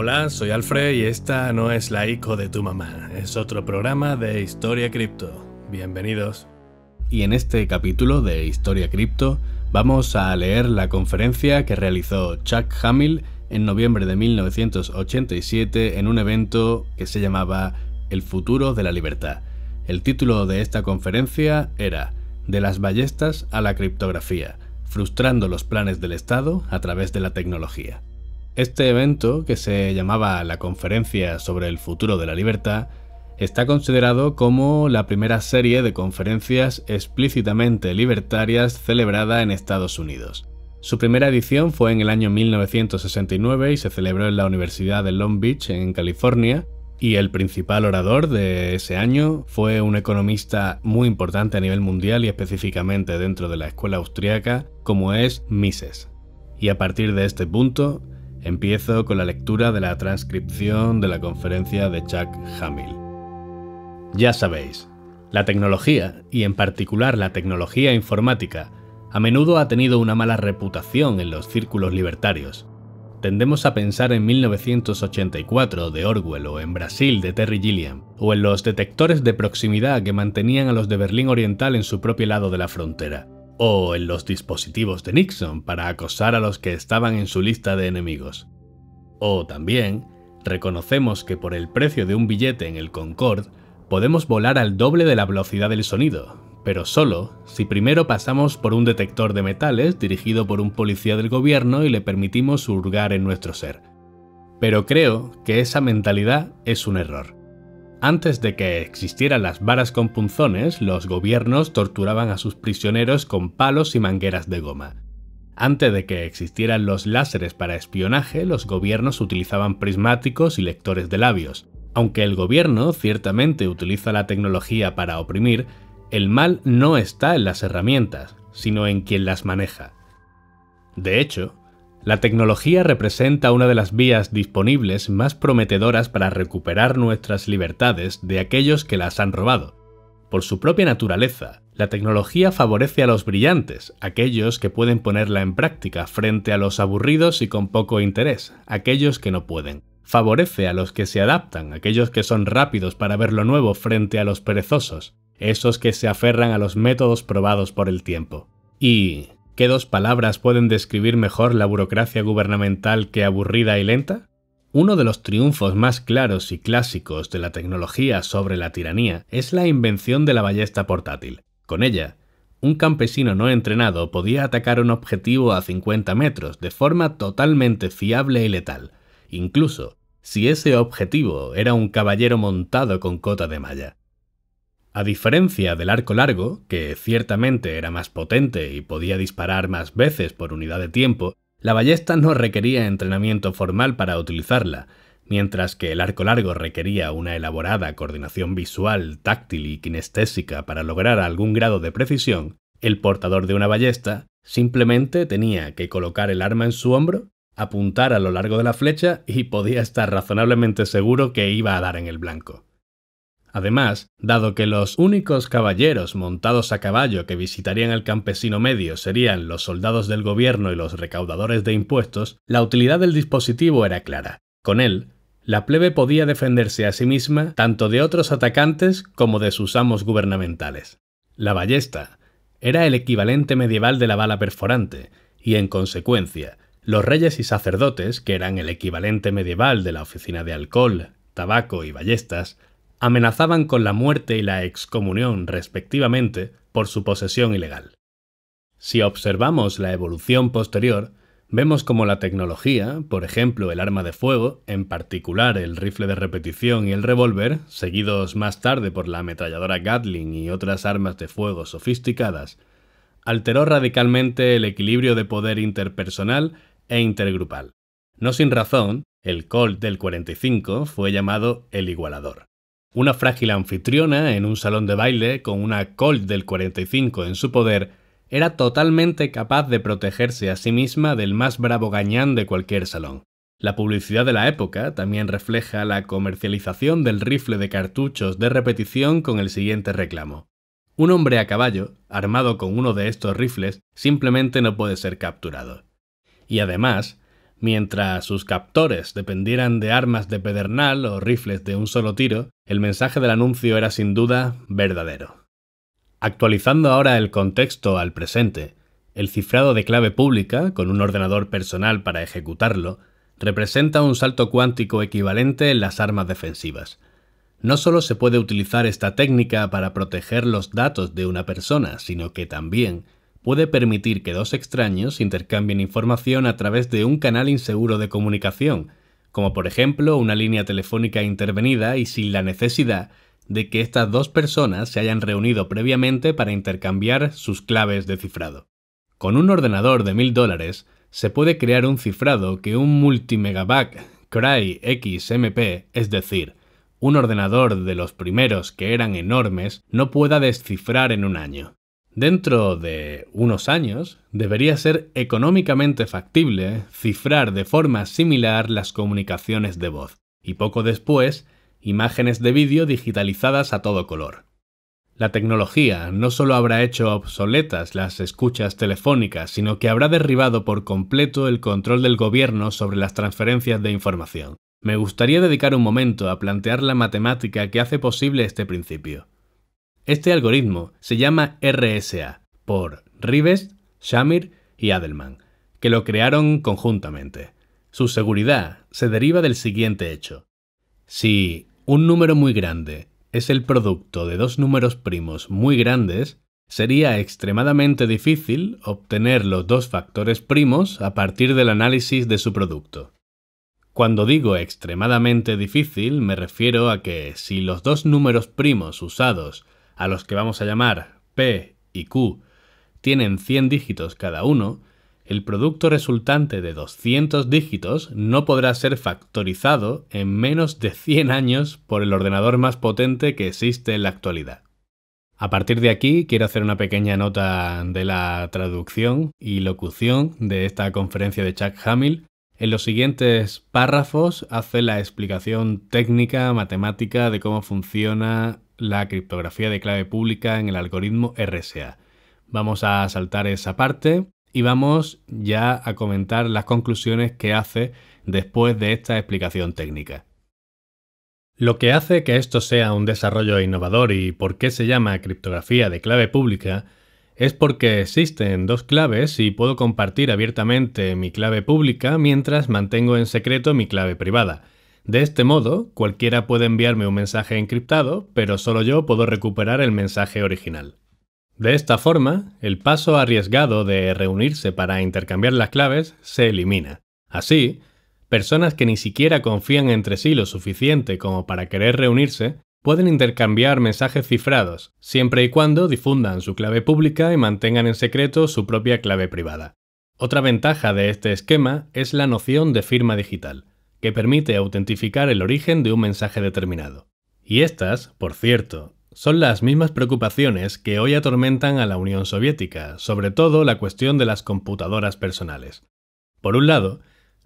Hola, soy Alfred y esta no es la ICO de tu mamá, es otro programa de Historia Cripto. Bienvenidos. Y en este capítulo de Historia Cripto vamos a leer la conferencia que realizó Chuck Hamill en noviembre de 1987 en un evento que se llamaba El futuro de la libertad. El título de esta conferencia era De las ballestas a la criptografía, frustrando los planes del Estado a través de la tecnología. Este evento, que se llamaba la Conferencia sobre el Futuro de la Libertad, está considerado como la primera serie de conferencias explícitamente libertarias celebrada en Estados Unidos. Su primera edición fue en el año 1969 y se celebró en la Universidad de Long Beach, en California, y el principal orador de ese año fue un economista muy importante a nivel mundial y específicamente dentro de la escuela austriaca, como es Mises. Y a partir de este punto, Empiezo con la lectura de la transcripción de la conferencia de Chuck Hamill. Ya sabéis, la tecnología, y en particular la tecnología informática, a menudo ha tenido una mala reputación en los círculos libertarios. Tendemos a pensar en 1984 de Orwell o en Brasil de Terry Gilliam, o en los detectores de proximidad que mantenían a los de Berlín Oriental en su propio lado de la frontera o en los dispositivos de Nixon para acosar a los que estaban en su lista de enemigos. O también, reconocemos que por el precio de un billete en el Concorde podemos volar al doble de la velocidad del sonido, pero solo si primero pasamos por un detector de metales dirigido por un policía del gobierno y le permitimos hurgar en nuestro ser. Pero creo que esa mentalidad es un error. Antes de que existieran las varas con punzones, los gobiernos torturaban a sus prisioneros con palos y mangueras de goma. Antes de que existieran los láseres para espionaje, los gobiernos utilizaban prismáticos y lectores de labios. Aunque el gobierno ciertamente utiliza la tecnología para oprimir, el mal no está en las herramientas, sino en quien las maneja. De hecho, la tecnología representa una de las vías disponibles más prometedoras para recuperar nuestras libertades de aquellos que las han robado. Por su propia naturaleza, la tecnología favorece a los brillantes, aquellos que pueden ponerla en práctica frente a los aburridos y con poco interés, aquellos que no pueden. Favorece a los que se adaptan, aquellos que son rápidos para ver lo nuevo frente a los perezosos, esos que se aferran a los métodos probados por el tiempo. Y ¿Qué dos palabras pueden describir mejor la burocracia gubernamental que aburrida y lenta? Uno de los triunfos más claros y clásicos de la tecnología sobre la tiranía es la invención de la ballesta portátil. Con ella, un campesino no entrenado podía atacar un objetivo a 50 metros de forma totalmente fiable y letal, incluso si ese objetivo era un caballero montado con cota de malla. A diferencia del arco largo, que ciertamente era más potente y podía disparar más veces por unidad de tiempo, la ballesta no requería entrenamiento formal para utilizarla, mientras que el arco largo requería una elaborada coordinación visual, táctil y kinestésica para lograr algún grado de precisión, el portador de una ballesta simplemente tenía que colocar el arma en su hombro, apuntar a lo largo de la flecha y podía estar razonablemente seguro que iba a dar en el blanco. Además, dado que los únicos caballeros montados a caballo que visitarían al campesino medio serían los soldados del gobierno y los recaudadores de impuestos, la utilidad del dispositivo era clara. Con él, la plebe podía defenderse a sí misma tanto de otros atacantes como de sus amos gubernamentales. La ballesta era el equivalente medieval de la bala perforante, y en consecuencia, los reyes y sacerdotes, que eran el equivalente medieval de la oficina de alcohol, tabaco y ballestas, amenazaban con la muerte y la excomunión respectivamente por su posesión ilegal. Si observamos la evolución posterior, vemos como la tecnología, por ejemplo el arma de fuego, en particular el rifle de repetición y el revólver, seguidos más tarde por la ametralladora Gatling y otras armas de fuego sofisticadas, alteró radicalmente el equilibrio de poder interpersonal e intergrupal. No sin razón, el Colt del 45 fue llamado el igualador. Una frágil anfitriona en un salón de baile con una Colt del 45 en su poder era totalmente capaz de protegerse a sí misma del más bravo gañán de cualquier salón. La publicidad de la época también refleja la comercialización del rifle de cartuchos de repetición con el siguiente reclamo. Un hombre a caballo, armado con uno de estos rifles, simplemente no puede ser capturado. Y además, Mientras sus captores dependieran de armas de pedernal o rifles de un solo tiro, el mensaje del anuncio era sin duda verdadero. Actualizando ahora el contexto al presente, el cifrado de clave pública, con un ordenador personal para ejecutarlo, representa un salto cuántico equivalente en las armas defensivas. No solo se puede utilizar esta técnica para proteger los datos de una persona, sino que también puede permitir que dos extraños intercambien información a través de un canal inseguro de comunicación, como por ejemplo una línea telefónica intervenida y sin la necesidad de que estas dos personas se hayan reunido previamente para intercambiar sus claves de cifrado. Con un ordenador de mil dólares, se puede crear un cifrado que un multimegabac Cry XMP, es decir, un ordenador de los primeros que eran enormes, no pueda descifrar en un año. Dentro de unos años, debería ser económicamente factible cifrar de forma similar las comunicaciones de voz y poco después, imágenes de vídeo digitalizadas a todo color. La tecnología no solo habrá hecho obsoletas las escuchas telefónicas, sino que habrá derribado por completo el control del gobierno sobre las transferencias de información. Me gustaría dedicar un momento a plantear la matemática que hace posible este principio. Este algoritmo se llama RSA por Rives, Shamir y Adelman, que lo crearon conjuntamente. Su seguridad se deriva del siguiente hecho. Si un número muy grande es el producto de dos números primos muy grandes, sería extremadamente difícil obtener los dos factores primos a partir del análisis de su producto. Cuando digo extremadamente difícil me refiero a que si los dos números primos usados a los que vamos a llamar P y Q, tienen 100 dígitos cada uno, el producto resultante de 200 dígitos no podrá ser factorizado en menos de 100 años por el ordenador más potente que existe en la actualidad. A partir de aquí quiero hacer una pequeña nota de la traducción y locución de esta conferencia de Chuck Hamill. En los siguientes párrafos hace la explicación técnica, matemática de cómo funciona la criptografía de clave pública en el algoritmo RSA. Vamos a saltar esa parte y vamos ya a comentar las conclusiones que hace después de esta explicación técnica. Lo que hace que esto sea un desarrollo innovador y por qué se llama criptografía de clave pública es porque existen dos claves y puedo compartir abiertamente mi clave pública mientras mantengo en secreto mi clave privada. De este modo, cualquiera puede enviarme un mensaje encriptado, pero solo yo puedo recuperar el mensaje original. De esta forma, el paso arriesgado de reunirse para intercambiar las claves se elimina. Así, personas que ni siquiera confían entre sí lo suficiente como para querer reunirse, pueden intercambiar mensajes cifrados, siempre y cuando difundan su clave pública y mantengan en secreto su propia clave privada. Otra ventaja de este esquema es la noción de firma digital que permite autentificar el origen de un mensaje determinado. Y estas, por cierto, son las mismas preocupaciones que hoy atormentan a la Unión Soviética, sobre todo la cuestión de las computadoras personales. Por un lado,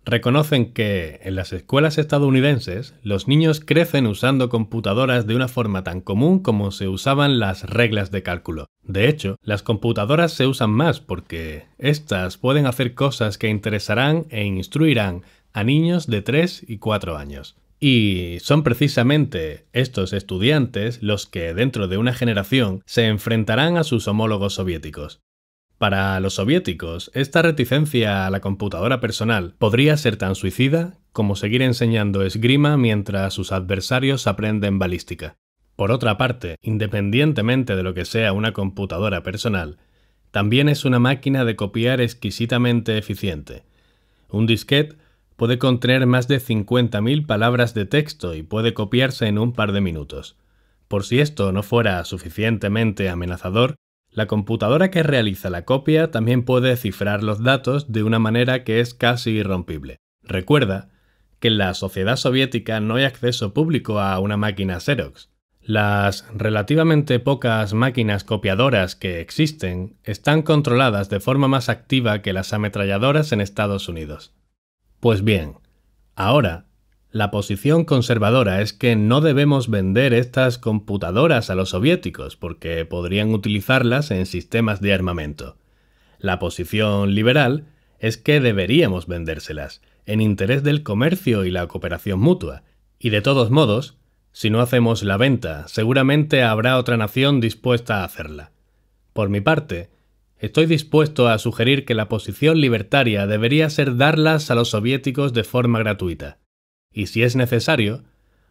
reconocen que en las escuelas estadounidenses los niños crecen usando computadoras de una forma tan común como se usaban las reglas de cálculo. De hecho, las computadoras se usan más porque éstas pueden hacer cosas que interesarán e instruirán a niños de 3 y 4 años. Y son precisamente estos estudiantes los que dentro de una generación se enfrentarán a sus homólogos soviéticos. Para los soviéticos, esta reticencia a la computadora personal podría ser tan suicida como seguir enseñando esgrima mientras sus adversarios aprenden balística. Por otra parte, independientemente de lo que sea una computadora personal, también es una máquina de copiar exquisitamente eficiente. Un disquete puede contener más de 50.000 palabras de texto y puede copiarse en un par de minutos. Por si esto no fuera suficientemente amenazador, la computadora que realiza la copia también puede cifrar los datos de una manera que es casi irrompible. Recuerda que en la sociedad soviética no hay acceso público a una máquina Xerox. Las relativamente pocas máquinas copiadoras que existen están controladas de forma más activa que las ametralladoras en Estados Unidos. Pues bien, ahora la posición conservadora es que no debemos vender estas computadoras a los soviéticos porque podrían utilizarlas en sistemas de armamento. La posición liberal es que deberíamos vendérselas, en interés del comercio y la cooperación mutua. Y de todos modos, si no hacemos la venta, seguramente habrá otra nación dispuesta a hacerla. Por mi parte, Estoy dispuesto a sugerir que la posición libertaria debería ser darlas a los soviéticos de forma gratuita, y si es necesario,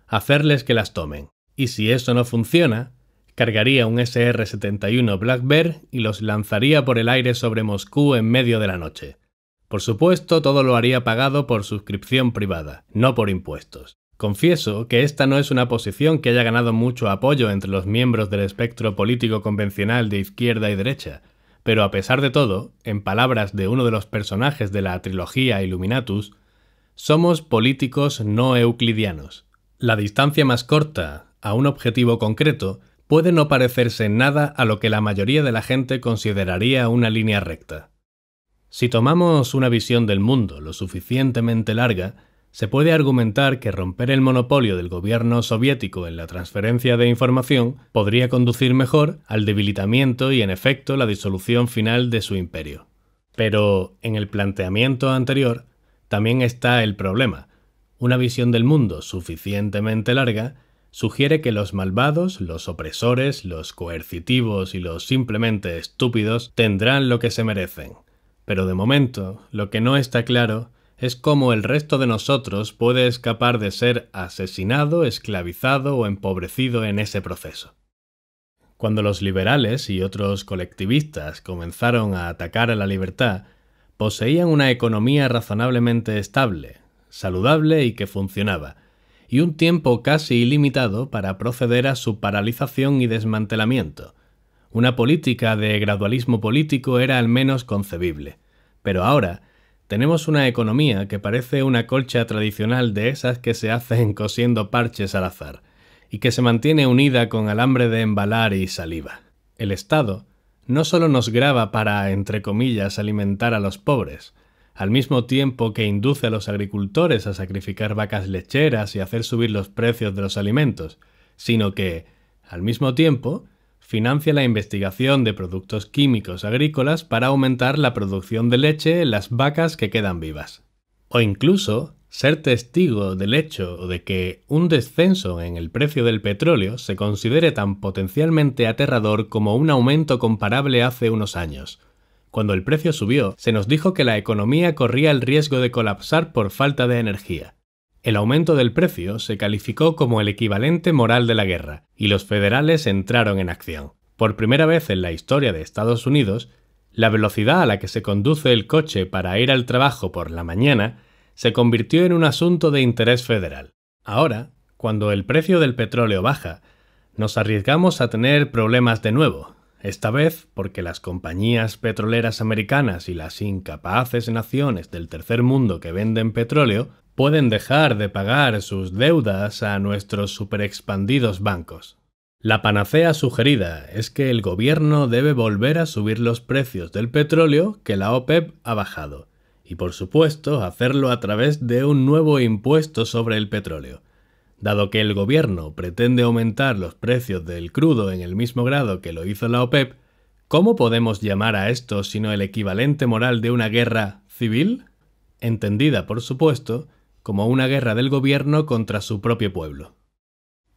hacerles que las tomen. Y si eso no funciona, cargaría un SR-71 Black Bear y los lanzaría por el aire sobre Moscú en medio de la noche. Por supuesto, todo lo haría pagado por suscripción privada, no por impuestos. Confieso que esta no es una posición que haya ganado mucho apoyo entre los miembros del espectro político convencional de izquierda y derecha, pero a pesar de todo, en palabras de uno de los personajes de la trilogía Illuminatus, somos políticos no euclidianos. La distancia más corta a un objetivo concreto puede no parecerse nada a lo que la mayoría de la gente consideraría una línea recta. Si tomamos una visión del mundo lo suficientemente larga, se puede argumentar que romper el monopolio del gobierno soviético en la transferencia de información podría conducir mejor al debilitamiento y en efecto la disolución final de su imperio. Pero en el planteamiento anterior también está el problema. Una visión del mundo suficientemente larga sugiere que los malvados, los opresores, los coercitivos y los simplemente estúpidos tendrán lo que se merecen. Pero de momento, lo que no está claro es como el resto de nosotros puede escapar de ser asesinado, esclavizado o empobrecido en ese proceso. Cuando los liberales y otros colectivistas comenzaron a atacar a la libertad, poseían una economía razonablemente estable, saludable y que funcionaba, y un tiempo casi ilimitado para proceder a su paralización y desmantelamiento. Una política de gradualismo político era al menos concebible, pero ahora, tenemos una economía que parece una colcha tradicional de esas que se hacen cosiendo parches al azar, y que se mantiene unida con alambre de embalar y saliva. El Estado no solo nos grava para, entre comillas, alimentar a los pobres, al mismo tiempo que induce a los agricultores a sacrificar vacas lecheras y hacer subir los precios de los alimentos, sino que, al mismo tiempo, financia la investigación de productos químicos agrícolas para aumentar la producción de leche en las vacas que quedan vivas. O incluso ser testigo del hecho de que un descenso en el precio del petróleo se considere tan potencialmente aterrador como un aumento comparable hace unos años. Cuando el precio subió, se nos dijo que la economía corría el riesgo de colapsar por falta de energía. El aumento del precio se calificó como el equivalente moral de la guerra, y los federales entraron en acción. Por primera vez en la historia de Estados Unidos, la velocidad a la que se conduce el coche para ir al trabajo por la mañana se convirtió en un asunto de interés federal. Ahora, cuando el precio del petróleo baja, nos arriesgamos a tener problemas de nuevo, esta vez porque las compañías petroleras americanas y las incapaces naciones del tercer mundo que venden petróleo pueden dejar de pagar sus deudas a nuestros superexpandidos bancos. La panacea sugerida es que el gobierno debe volver a subir los precios del petróleo que la OPEP ha bajado, y por supuesto hacerlo a través de un nuevo impuesto sobre el petróleo. Dado que el gobierno pretende aumentar los precios del crudo en el mismo grado que lo hizo la OPEP, ¿cómo podemos llamar a esto sino el equivalente moral de una guerra civil? Entendida, por supuesto, como una guerra del gobierno contra su propio pueblo.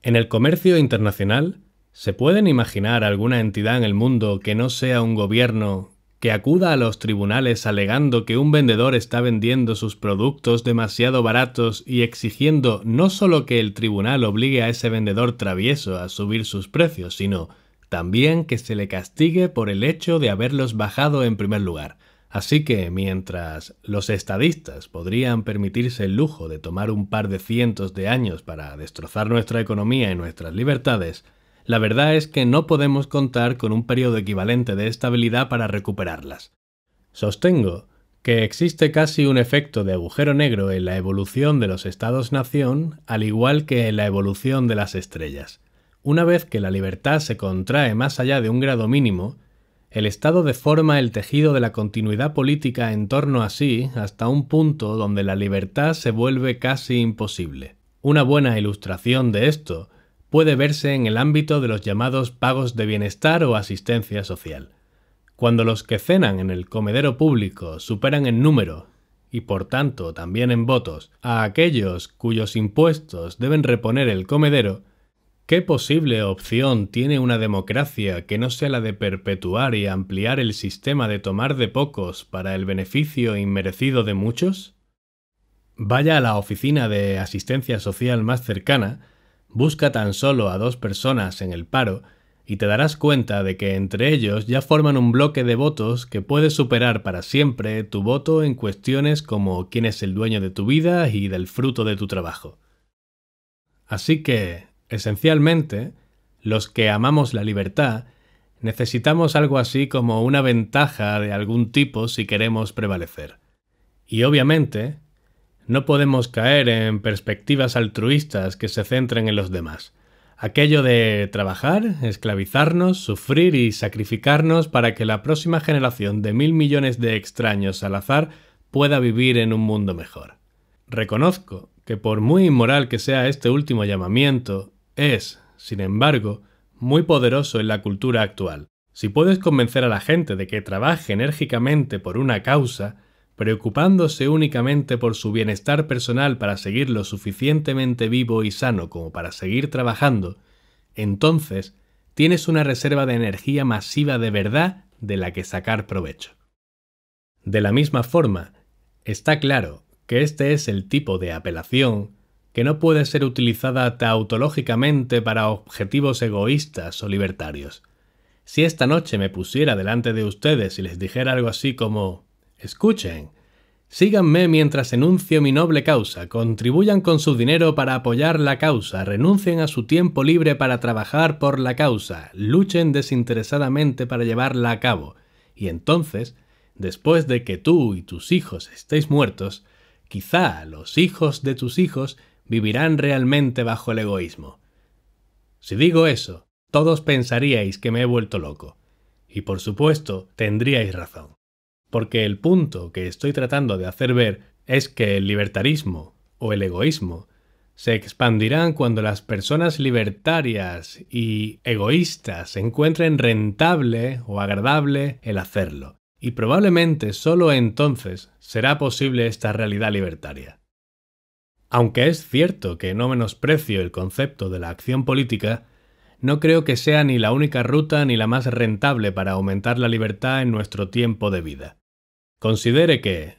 En el comercio internacional, ¿se pueden imaginar alguna entidad en el mundo que no sea un gobierno que acuda a los tribunales alegando que un vendedor está vendiendo sus productos demasiado baratos y exigiendo no solo que el tribunal obligue a ese vendedor travieso a subir sus precios, sino también que se le castigue por el hecho de haberlos bajado en primer lugar? Así que mientras los estadistas podrían permitirse el lujo de tomar un par de cientos de años para destrozar nuestra economía y nuestras libertades, la verdad es que no podemos contar con un periodo equivalente de estabilidad para recuperarlas. Sostengo que existe casi un efecto de agujero negro en la evolución de los estados-nación, al igual que en la evolución de las estrellas. Una vez que la libertad se contrae más allá de un grado mínimo, el Estado deforma el tejido de la continuidad política en torno a sí hasta un punto donde la libertad se vuelve casi imposible. Una buena ilustración de esto puede verse en el ámbito de los llamados pagos de bienestar o asistencia social. Cuando los que cenan en el comedero público superan en número, y por tanto también en votos, a aquellos cuyos impuestos deben reponer el comedero, ¿Qué posible opción tiene una democracia que no sea la de perpetuar y ampliar el sistema de tomar de pocos para el beneficio inmerecido de muchos? Vaya a la oficina de asistencia social más cercana, busca tan solo a dos personas en el paro y te darás cuenta de que entre ellos ya forman un bloque de votos que puede superar para siempre tu voto en cuestiones como quién es el dueño de tu vida y del fruto de tu trabajo. Así que, Esencialmente, los que amamos la libertad necesitamos algo así como una ventaja de algún tipo si queremos prevalecer. Y obviamente, no podemos caer en perspectivas altruistas que se centren en los demás. Aquello de trabajar, esclavizarnos, sufrir y sacrificarnos para que la próxima generación de mil millones de extraños al azar pueda vivir en un mundo mejor. Reconozco que por muy inmoral que sea este último llamamiento, es, sin embargo, muy poderoso en la cultura actual. Si puedes convencer a la gente de que trabaje enérgicamente por una causa, preocupándose únicamente por su bienestar personal para seguir lo suficientemente vivo y sano como para seguir trabajando, entonces tienes una reserva de energía masiva de verdad de la que sacar provecho. De la misma forma, está claro que este es el tipo de apelación que no puede ser utilizada tautológicamente para objetivos egoístas o libertarios. Si esta noche me pusiera delante de ustedes y les dijera algo así como Escuchen, síganme mientras enuncio mi noble causa, contribuyan con su dinero para apoyar la causa, renuncien a su tiempo libre para trabajar por la causa, luchen desinteresadamente para llevarla a cabo, y entonces, después de que tú y tus hijos estéis muertos, quizá los hijos de tus hijos vivirán realmente bajo el egoísmo. Si digo eso, todos pensaríais que me he vuelto loco. Y por supuesto, tendríais razón. Porque el punto que estoy tratando de hacer ver es que el libertarismo o el egoísmo se expandirán cuando las personas libertarias y egoístas encuentren rentable o agradable el hacerlo. Y probablemente solo entonces será posible esta realidad libertaria. Aunque es cierto que no menosprecio el concepto de la acción política, no creo que sea ni la única ruta ni la más rentable para aumentar la libertad en nuestro tiempo de vida. Considere que,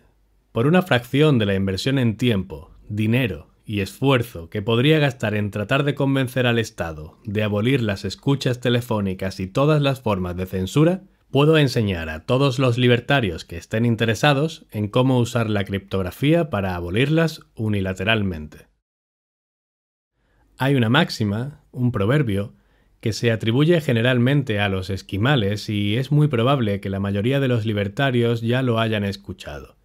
por una fracción de la inversión en tiempo, dinero y esfuerzo que podría gastar en tratar de convencer al Estado de abolir las escuchas telefónicas y todas las formas de censura, puedo enseñar a todos los libertarios que estén interesados en cómo usar la criptografía para abolirlas unilateralmente. Hay una máxima, un proverbio, que se atribuye generalmente a los esquimales y es muy probable que la mayoría de los libertarios ya lo hayan escuchado.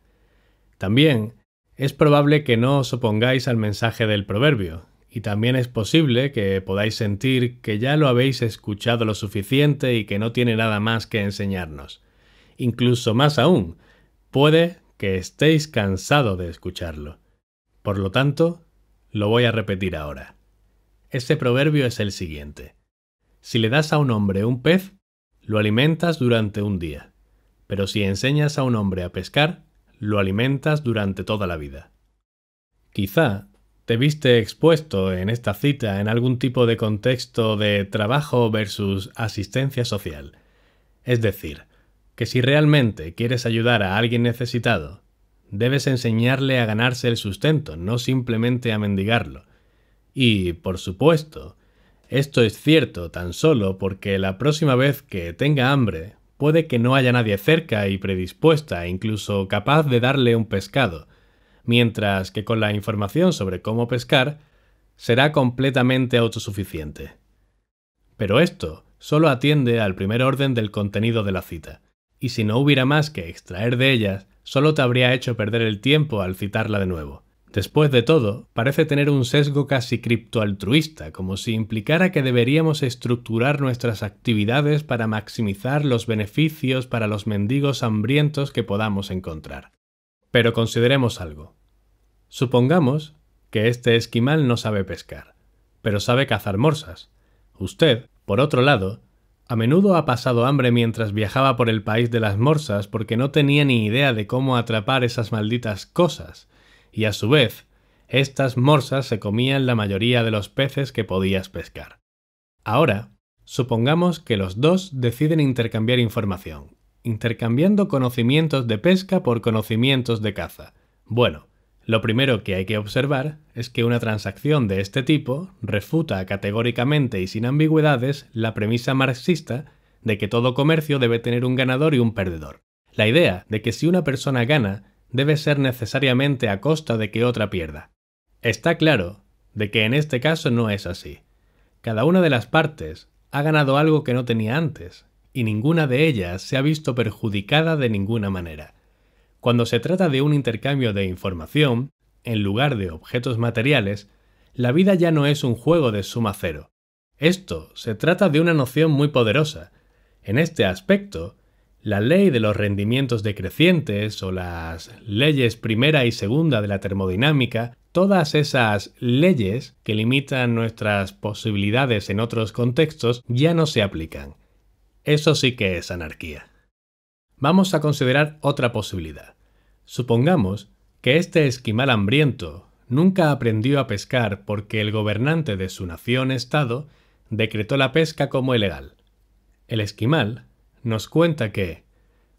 También es probable que no os opongáis al mensaje del proverbio, y también es posible que podáis sentir que ya lo habéis escuchado lo suficiente y que no tiene nada más que enseñarnos. Incluso más aún, puede que estéis cansado de escucharlo. Por lo tanto, lo voy a repetir ahora. Este proverbio es el siguiente. Si le das a un hombre un pez, lo alimentas durante un día, pero si enseñas a un hombre a pescar, lo alimentas durante toda la vida. Quizá ¿Te viste expuesto en esta cita en algún tipo de contexto de trabajo versus asistencia social? Es decir, que si realmente quieres ayudar a alguien necesitado, debes enseñarle a ganarse el sustento, no simplemente a mendigarlo. Y, por supuesto, esto es cierto tan solo porque la próxima vez que tenga hambre, puede que no haya nadie cerca y predispuesta, incluso capaz de darle un pescado, mientras que con la información sobre cómo pescar será completamente autosuficiente. Pero esto solo atiende al primer orden del contenido de la cita, y si no hubiera más que extraer de ellas, solo te habría hecho perder el tiempo al citarla de nuevo. Después de todo, parece tener un sesgo casi criptoaltruista, como si implicara que deberíamos estructurar nuestras actividades para maximizar los beneficios para los mendigos hambrientos que podamos encontrar. Pero consideremos algo. Supongamos que este esquimal no sabe pescar, pero sabe cazar morsas. Usted, por otro lado, a menudo ha pasado hambre mientras viajaba por el país de las morsas porque no tenía ni idea de cómo atrapar esas malditas cosas, y a su vez, estas morsas se comían la mayoría de los peces que podías pescar. Ahora, supongamos que los dos deciden intercambiar información, intercambiando conocimientos de pesca por conocimientos de caza. Bueno, lo primero que hay que observar es que una transacción de este tipo refuta categóricamente y sin ambigüedades la premisa marxista de que todo comercio debe tener un ganador y un perdedor. La idea de que si una persona gana, debe ser necesariamente a costa de que otra pierda. Está claro de que en este caso no es así. Cada una de las partes ha ganado algo que no tenía antes, y ninguna de ellas se ha visto perjudicada de ninguna manera. Cuando se trata de un intercambio de información, en lugar de objetos materiales, la vida ya no es un juego de suma cero. Esto se trata de una noción muy poderosa. En este aspecto, la ley de los rendimientos decrecientes o las leyes primera y segunda de la termodinámica, todas esas leyes que limitan nuestras posibilidades en otros contextos ya no se aplican. Eso sí que es anarquía. Vamos a considerar otra posibilidad. Supongamos que este esquimal hambriento nunca aprendió a pescar porque el gobernante de su nación-estado decretó la pesca como ilegal. El esquimal nos cuenta que,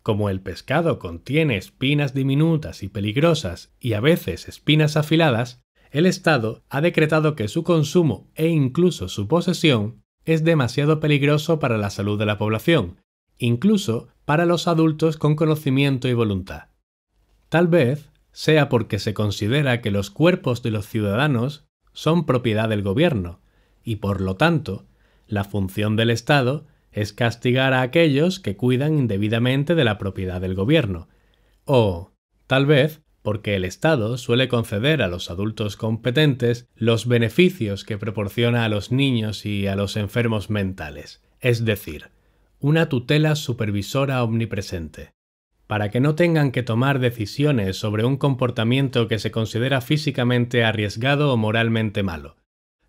como el pescado contiene espinas diminutas y peligrosas y a veces espinas afiladas, el Estado ha decretado que su consumo e incluso su posesión es demasiado peligroso para la salud de la población, incluso para los adultos con conocimiento y voluntad. Tal vez sea porque se considera que los cuerpos de los ciudadanos son propiedad del gobierno, y por lo tanto, la función del Estado es castigar a aquellos que cuidan indebidamente de la propiedad del gobierno. O, tal vez, porque el Estado suele conceder a los adultos competentes los beneficios que proporciona a los niños y a los enfermos mentales, es decir, una tutela supervisora omnipresente. Para que no tengan que tomar decisiones sobre un comportamiento que se considera físicamente arriesgado o moralmente malo.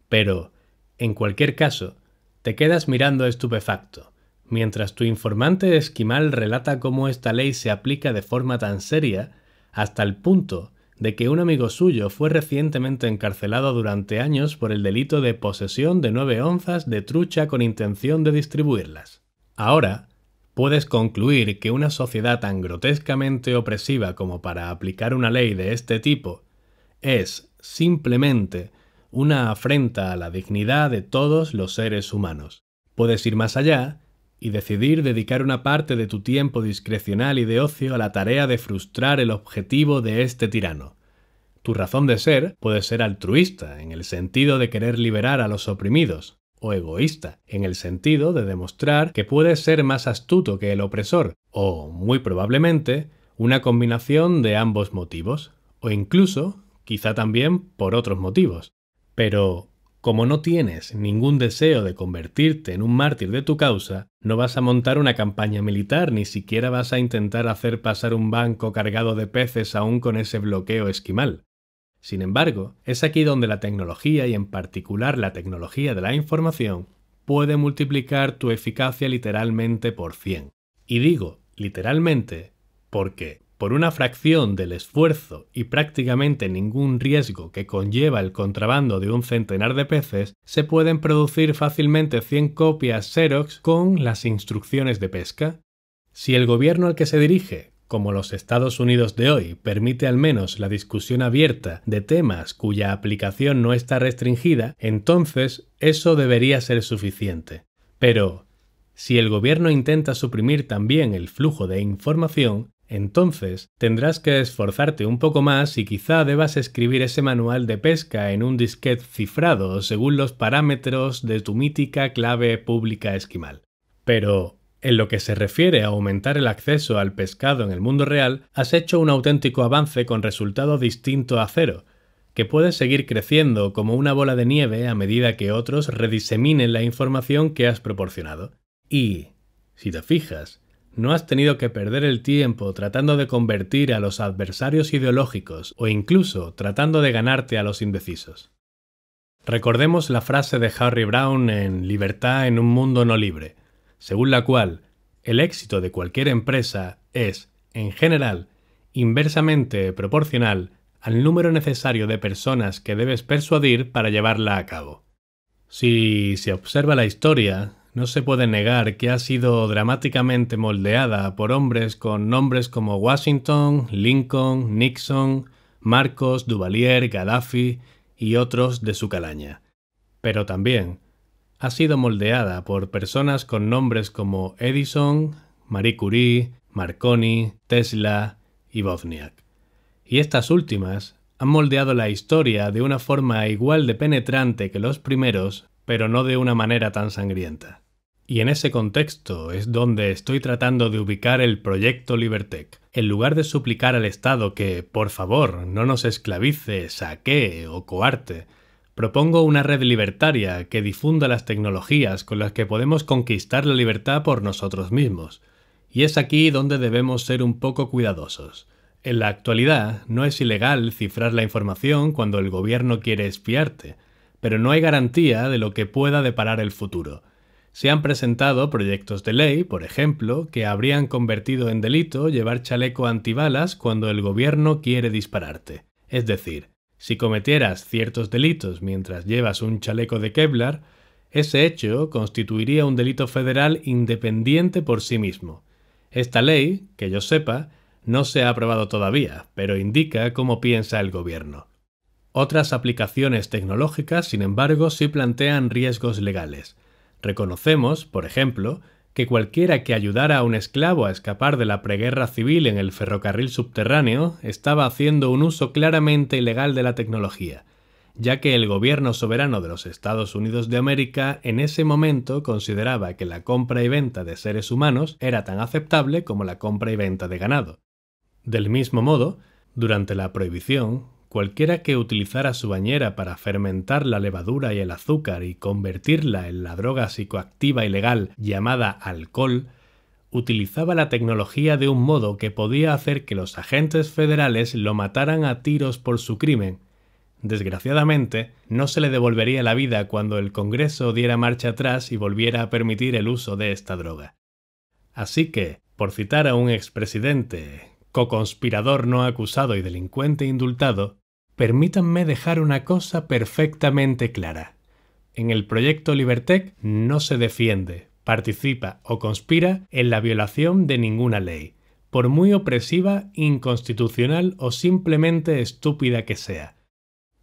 Pero, en cualquier caso, te quedas mirando estupefacto, mientras tu informante esquimal relata cómo esta ley se aplica de forma tan seria hasta el punto de que un amigo suyo fue recientemente encarcelado durante años por el delito de posesión de nueve onzas de trucha con intención de distribuirlas. Ahora, puedes concluir que una sociedad tan grotescamente opresiva como para aplicar una ley de este tipo es simplemente una afrenta a la dignidad de todos los seres humanos. Puedes ir más allá y decidir dedicar una parte de tu tiempo discrecional y de ocio a la tarea de frustrar el objetivo de este tirano. Tu razón de ser puede ser altruista, en el sentido de querer liberar a los oprimidos, o egoísta, en el sentido de demostrar que puedes ser más astuto que el opresor, o, muy probablemente, una combinación de ambos motivos, o incluso, quizá también por otros motivos. Pero, como no tienes ningún deseo de convertirte en un mártir de tu causa, no vas a montar una campaña militar, ni siquiera vas a intentar hacer pasar un banco cargado de peces aún con ese bloqueo esquimal. Sin embargo, es aquí donde la tecnología y en particular la tecnología de la información puede multiplicar tu eficacia literalmente por 100. Y digo literalmente porque por una fracción del esfuerzo y prácticamente ningún riesgo que conlleva el contrabando de un centenar de peces, se pueden producir fácilmente 100 copias Xerox con las instrucciones de pesca. Si el gobierno al que se dirige, como los Estados Unidos de hoy, permite al menos la discusión abierta de temas cuya aplicación no está restringida, entonces eso debería ser suficiente. Pero, si el gobierno intenta suprimir también el flujo de información, entonces, tendrás que esforzarte un poco más y quizá debas escribir ese manual de pesca en un disquete cifrado según los parámetros de tu mítica clave pública esquimal. Pero, en lo que se refiere a aumentar el acceso al pescado en el mundo real, has hecho un auténtico avance con resultado distinto a cero, que puede seguir creciendo como una bola de nieve a medida que otros rediseminen la información que has proporcionado. Y, si te fijas, no has tenido que perder el tiempo tratando de convertir a los adversarios ideológicos o incluso tratando de ganarte a los indecisos. Recordemos la frase de Harry Brown en Libertad en un mundo no libre, según la cual el éxito de cualquier empresa es, en general, inversamente proporcional al número necesario de personas que debes persuadir para llevarla a cabo. Si se observa la historia, no se puede negar que ha sido dramáticamente moldeada por hombres con nombres como Washington, Lincoln, Nixon, Marcos, Duvalier, Gaddafi y otros de su calaña. Pero también ha sido moldeada por personas con nombres como Edison, Marie Curie, Marconi, Tesla y Bovniak. Y estas últimas han moldeado la historia de una forma igual de penetrante que los primeros, pero no de una manera tan sangrienta. Y en ese contexto es donde estoy tratando de ubicar el proyecto Libertec. En lugar de suplicar al Estado que, por favor, no nos esclavice, saquee o coarte, Propongo una red libertaria que difunda las tecnologías con las que podemos conquistar la libertad por nosotros mismos. Y es aquí donde debemos ser un poco cuidadosos. En la actualidad no es ilegal cifrar la información cuando el gobierno quiere espiarte, pero no hay garantía de lo que pueda deparar el futuro. Se han presentado proyectos de ley, por ejemplo, que habrían convertido en delito llevar chaleco antibalas cuando el gobierno quiere dispararte. Es decir, si cometieras ciertos delitos mientras llevas un chaleco de Kevlar, ese hecho constituiría un delito federal independiente por sí mismo. Esta ley, que yo sepa, no se ha aprobado todavía, pero indica cómo piensa el gobierno. Otras aplicaciones tecnológicas, sin embargo, sí plantean riesgos legales. Reconocemos, por ejemplo, que cualquiera que ayudara a un esclavo a escapar de la preguerra civil en el ferrocarril subterráneo estaba haciendo un uso claramente ilegal de la tecnología, ya que el gobierno soberano de los Estados Unidos de América en ese momento consideraba que la compra y venta de seres humanos era tan aceptable como la compra y venta de ganado. Del mismo modo, durante la prohibición, Cualquiera que utilizara su bañera para fermentar la levadura y el azúcar y convertirla en la droga psicoactiva ilegal llamada alcohol, utilizaba la tecnología de un modo que podía hacer que los agentes federales lo mataran a tiros por su crimen. Desgraciadamente, no se le devolvería la vida cuando el Congreso diera marcha atrás y volviera a permitir el uso de esta droga. Así que, por citar a un expresidente, coconspirador no acusado y delincuente indultado, Permítanme dejar una cosa perfectamente clara. En el proyecto Libertec no se defiende, participa o conspira en la violación de ninguna ley, por muy opresiva, inconstitucional o simplemente estúpida que sea.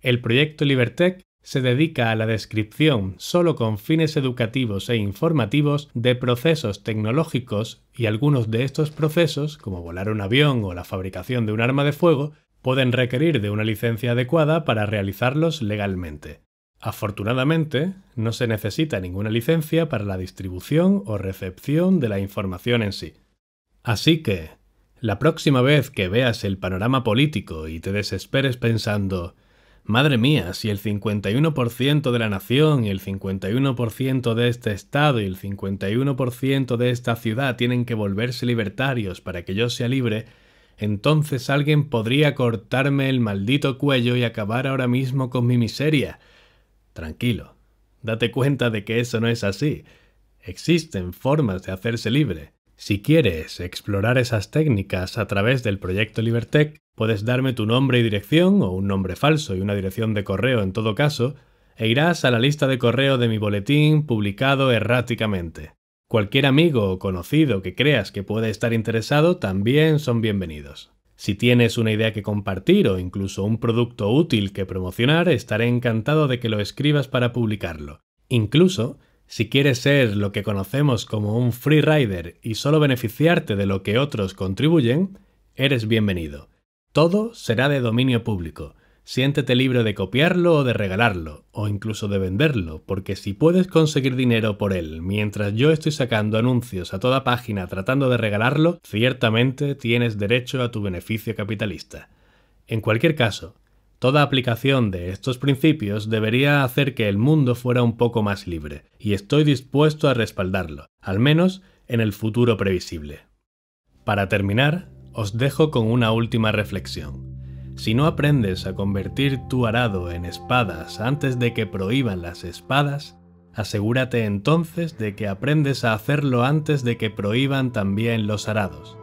El proyecto Libertec se dedica a la descripción, solo con fines educativos e informativos, de procesos tecnológicos y algunos de estos procesos, como volar un avión o la fabricación de un arma de fuego, pueden requerir de una licencia adecuada para realizarlos legalmente. Afortunadamente, no se necesita ninguna licencia para la distribución o recepción de la información en sí. Así que, la próxima vez que veas el panorama político y te desesperes pensando, madre mía, si el 51% de la nación y el 51% de este estado y el 51% de esta ciudad tienen que volverse libertarios para que yo sea libre, entonces alguien podría cortarme el maldito cuello y acabar ahora mismo con mi miseria. Tranquilo, date cuenta de que eso no es así. Existen formas de hacerse libre. Si quieres explorar esas técnicas a través del proyecto Libertech, puedes darme tu nombre y dirección, o un nombre falso y una dirección de correo en todo caso, e irás a la lista de correo de mi boletín publicado erráticamente. Cualquier amigo o conocido que creas que puede estar interesado también son bienvenidos. Si tienes una idea que compartir o incluso un producto útil que promocionar, estaré encantado de que lo escribas para publicarlo. Incluso, si quieres ser lo que conocemos como un free rider y solo beneficiarte de lo que otros contribuyen, eres bienvenido. Todo será de dominio público. Siéntete libre de copiarlo o de regalarlo, o incluso de venderlo, porque si puedes conseguir dinero por él mientras yo estoy sacando anuncios a toda página tratando de regalarlo, ciertamente tienes derecho a tu beneficio capitalista. En cualquier caso, toda aplicación de estos principios debería hacer que el mundo fuera un poco más libre, y estoy dispuesto a respaldarlo, al menos en el futuro previsible. Para terminar, os dejo con una última reflexión. Si no aprendes a convertir tu arado en espadas antes de que prohíban las espadas, asegúrate entonces de que aprendes a hacerlo antes de que prohíban también los arados.